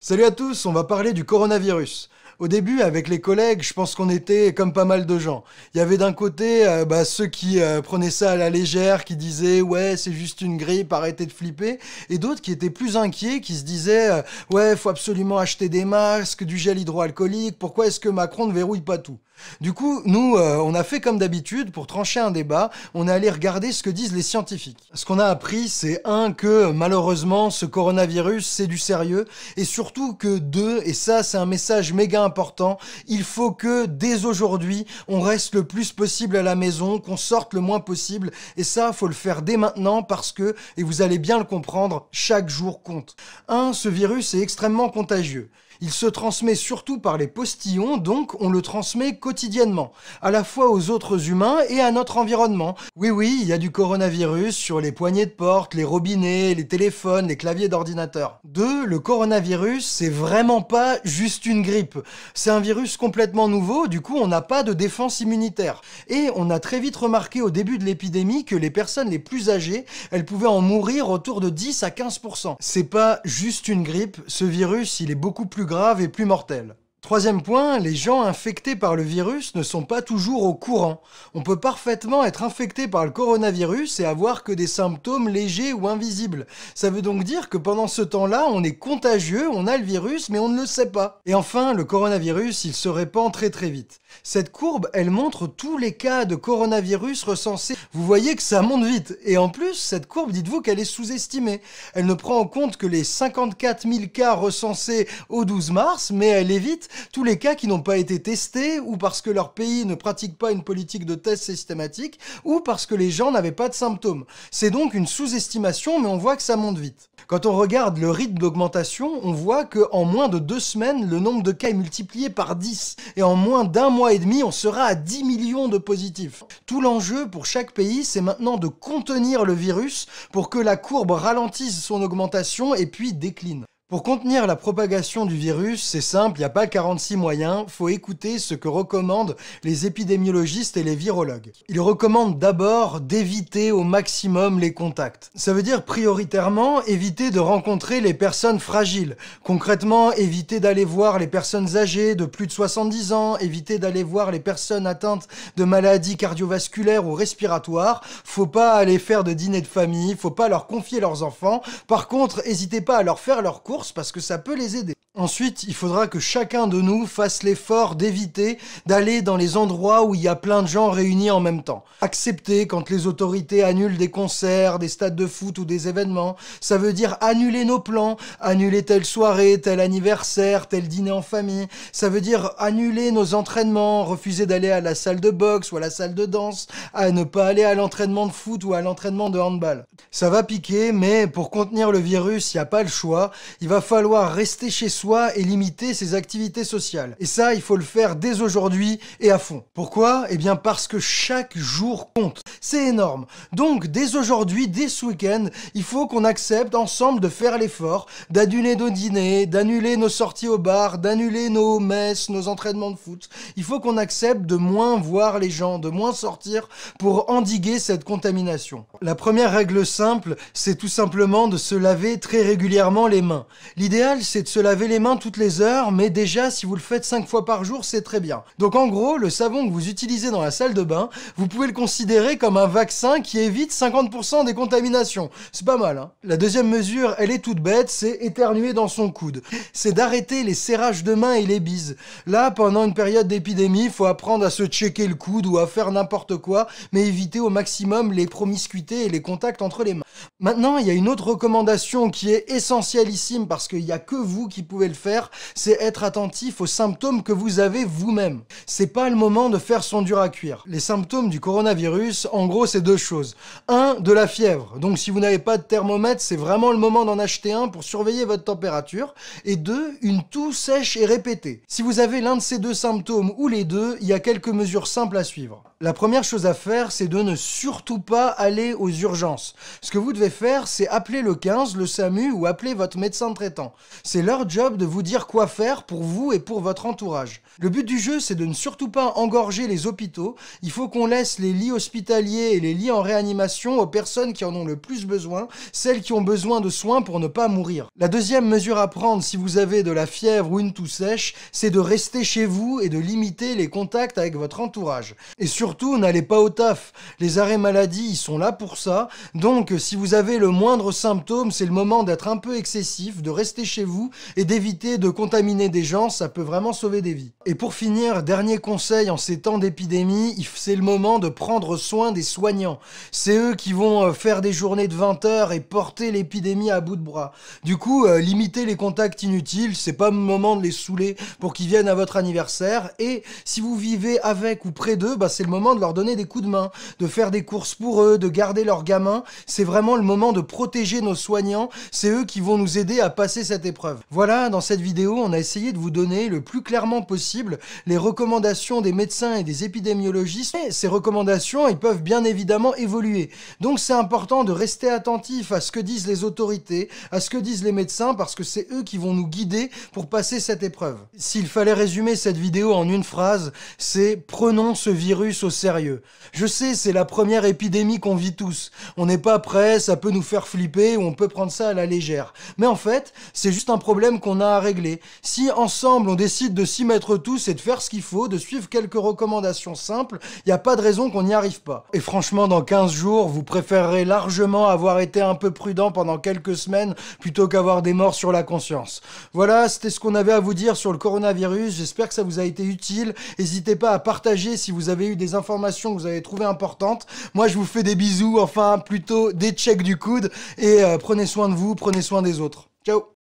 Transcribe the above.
Salut à tous, on va parler du coronavirus. Au début, avec les collègues, je pense qu'on était comme pas mal de gens. Il y avait d'un côté euh, bah, ceux qui euh, prenaient ça à la légère, qui disaient ouais c'est juste une grippe, arrêtez de flipper, et d'autres qui étaient plus inquiets, qui se disaient euh, ouais faut absolument acheter des masques, du gel hydroalcoolique. Pourquoi est-ce que Macron ne verrouille pas tout du coup, nous, euh, on a fait comme d'habitude, pour trancher un débat, on est allé regarder ce que disent les scientifiques. Ce qu'on a appris, c'est un, que malheureusement, ce coronavirus, c'est du sérieux, et surtout que deux, et ça, c'est un message méga important, il faut que dès aujourd'hui, on reste le plus possible à la maison, qu'on sorte le moins possible, et ça, faut le faire dès maintenant parce que, et vous allez bien le comprendre, chaque jour compte. Un, ce virus est extrêmement contagieux. Il se transmet surtout par les postillons, donc on le transmet quotidiennement, à la fois aux autres humains et à notre environnement. Oui oui, il y a du coronavirus sur les poignées de porte, les robinets, les téléphones, les claviers d'ordinateur. Deux, Le coronavirus, c'est vraiment pas juste une grippe. C'est un virus complètement nouveau, du coup on n'a pas de défense immunitaire. Et on a très vite remarqué au début de l'épidémie que les personnes les plus âgées, elles pouvaient en mourir autour de 10 à 15%. C'est pas juste une grippe, ce virus il est beaucoup plus grave et plus mortel. Troisième point, les gens infectés par le virus ne sont pas toujours au courant. On peut parfaitement être infecté par le coronavirus et avoir que des symptômes légers ou invisibles. Ça veut donc dire que pendant ce temps-là, on est contagieux, on a le virus, mais on ne le sait pas. Et enfin, le coronavirus, il se répand très très vite. Cette courbe, elle montre tous les cas de coronavirus recensés. Vous voyez que ça monte vite. Et en plus, cette courbe, dites-vous qu'elle est sous-estimée. Elle ne prend en compte que les 54 000 cas recensés au 12 mars, mais elle évite tous les cas qui n'ont pas été testés, ou parce que leur pays ne pratique pas une politique de test systématique, ou parce que les gens n'avaient pas de symptômes. C'est donc une sous-estimation, mais on voit que ça monte vite. Quand on regarde le rythme d'augmentation, on voit qu'en moins de deux semaines, le nombre de cas est multiplié par 10, et en moins d'un mois et demi, on sera à 10 millions de positifs. Tout l'enjeu pour chaque pays, c'est maintenant de contenir le virus pour que la courbe ralentisse son augmentation et puis décline. Pour contenir la propagation du virus, c'est simple, il n'y a pas 46 moyens, faut écouter ce que recommandent les épidémiologistes et les virologues. Ils recommandent d'abord d'éviter au maximum les contacts. Ça veut dire prioritairement éviter de rencontrer les personnes fragiles. Concrètement, éviter d'aller voir les personnes âgées de plus de 70 ans, éviter d'aller voir les personnes atteintes de maladies cardiovasculaires ou respiratoires, faut pas aller faire de dîner de famille, faut pas leur confier leurs enfants. Par contre, n'hésitez pas à leur faire leur cours parce que ça peut les aider. Ensuite, il faudra que chacun de nous fasse l'effort d'éviter d'aller dans les endroits où il y a plein de gens réunis en même temps. Accepter quand les autorités annulent des concerts, des stades de foot ou des événements, ça veut dire annuler nos plans, annuler telle soirée, tel anniversaire, tel dîner en famille, ça veut dire annuler nos entraînements, refuser d'aller à la salle de boxe ou à la salle de danse, à ne pas aller à l'entraînement de foot ou à l'entraînement de handball. Ça va piquer, mais pour contenir le virus, il n'y a pas le choix, il va falloir rester chez soi et limiter ses activités sociales. Et ça, il faut le faire dès aujourd'hui et à fond. Pourquoi Eh bien parce que chaque jour compte. C'est énorme. Donc dès aujourd'hui, dès ce week-end, il faut qu'on accepte ensemble de faire l'effort, d'annuler nos dîners, d'annuler nos sorties au bar, d'annuler nos messes, nos entraînements de foot. Il faut qu'on accepte de moins voir les gens, de moins sortir pour endiguer cette contamination. La première règle simple, c'est tout simplement de se laver très régulièrement les mains. L'idéal, c'est de se laver les mains toutes les heures, mais déjà, si vous le faites cinq fois par jour, c'est très bien. Donc en gros, le savon que vous utilisez dans la salle de bain, vous pouvez le considérer comme un vaccin qui évite 50% des contaminations. C'est pas mal, hein. La deuxième mesure, elle est toute bête, c'est éternuer dans son coude. C'est d'arrêter les serrages de mains et les bises. Là, pendant une période d'épidémie, il faut apprendre à se checker le coude ou à faire n'importe quoi, mais éviter au maximum les promiscuités et les contacts entre les mains. Maintenant, il y a une autre recommandation qui est essentialissime parce qu'il n'y a que vous qui pouvez le faire, c'est être attentif aux symptômes que vous avez vous-même. C'est pas le moment de faire son dur à cuire. Les symptômes du coronavirus, en gros, c'est deux choses. Un, de la fièvre. Donc si vous n'avez pas de thermomètre, c'est vraiment le moment d'en acheter un pour surveiller votre température. Et deux, une toux sèche et répétée. Si vous avez l'un de ces deux symptômes ou les deux, il y a quelques mesures simples à suivre. La première chose à faire, c'est de ne surtout pas aller aux urgences. Ce que vous devez faire, c'est appeler le 15, le SAMU ou appeler votre médecin traitant. C'est leur job de vous dire quoi faire pour vous et pour votre entourage. Le but du jeu, c'est de ne surtout pas engorger les hôpitaux. Il faut qu'on laisse les lits hospitaliers et les lits en réanimation aux personnes qui en ont le plus besoin, celles qui ont besoin de soins pour ne pas mourir. La deuxième mesure à prendre si vous avez de la fièvre ou une toux sèche, c'est de rester chez vous et de limiter les contacts avec votre entourage. Et surtout, n'allez pas au taf. Les arrêts maladie, ils sont là pour ça. Donc, si vous avez le moindre symptôme, c'est le moment d'être un peu excessif, de rester chez vous et d'éviter d'éviter de contaminer des gens, ça peut vraiment sauver des vies. Et pour finir, dernier conseil en ces temps d'épidémie, c'est le moment de prendre soin des soignants. C'est eux qui vont euh, faire des journées de 20 heures et porter l'épidémie à bout de bras. Du coup, euh, limiter les contacts inutiles, c'est pas le moment de les saouler pour qu'ils viennent à votre anniversaire. Et si vous vivez avec ou près d'eux, bah, c'est le moment de leur donner des coups de main, de faire des courses pour eux, de garder leurs gamins. C'est vraiment le moment de protéger nos soignants. C'est eux qui vont nous aider à passer cette épreuve. Voilà, dans cette vidéo, on a essayé de vous donner le plus clairement possible les recommandations des médecins et des épidémiologistes. ces recommandations, elles peuvent bien évidemment évoluer. Donc c'est important de rester attentif à ce que disent les autorités, à ce que disent les médecins, parce que c'est eux qui vont nous guider pour passer cette épreuve. S'il fallait résumer cette vidéo en une phrase, c'est prenons ce virus au sérieux. Je sais, c'est la première épidémie qu'on vit tous. On n'est pas prêt, ça peut nous faire flipper, ou on peut prendre ça à la légère. Mais en fait, c'est juste un problème qu'on à régler. Si ensemble on décide de s'y mettre tous et de faire ce qu'il faut, de suivre quelques recommandations simples, il n'y a pas de raison qu'on n'y arrive pas. Et franchement, dans 15 jours, vous préférerez largement avoir été un peu prudent pendant quelques semaines plutôt qu'avoir des morts sur la conscience. Voilà, c'était ce qu'on avait à vous dire sur le coronavirus. J'espère que ça vous a été utile. N'hésitez pas à partager si vous avez eu des informations que vous avez trouvées importantes. Moi, je vous fais des bisous, enfin plutôt des chèques du coude et euh, prenez soin de vous, prenez soin des autres. Ciao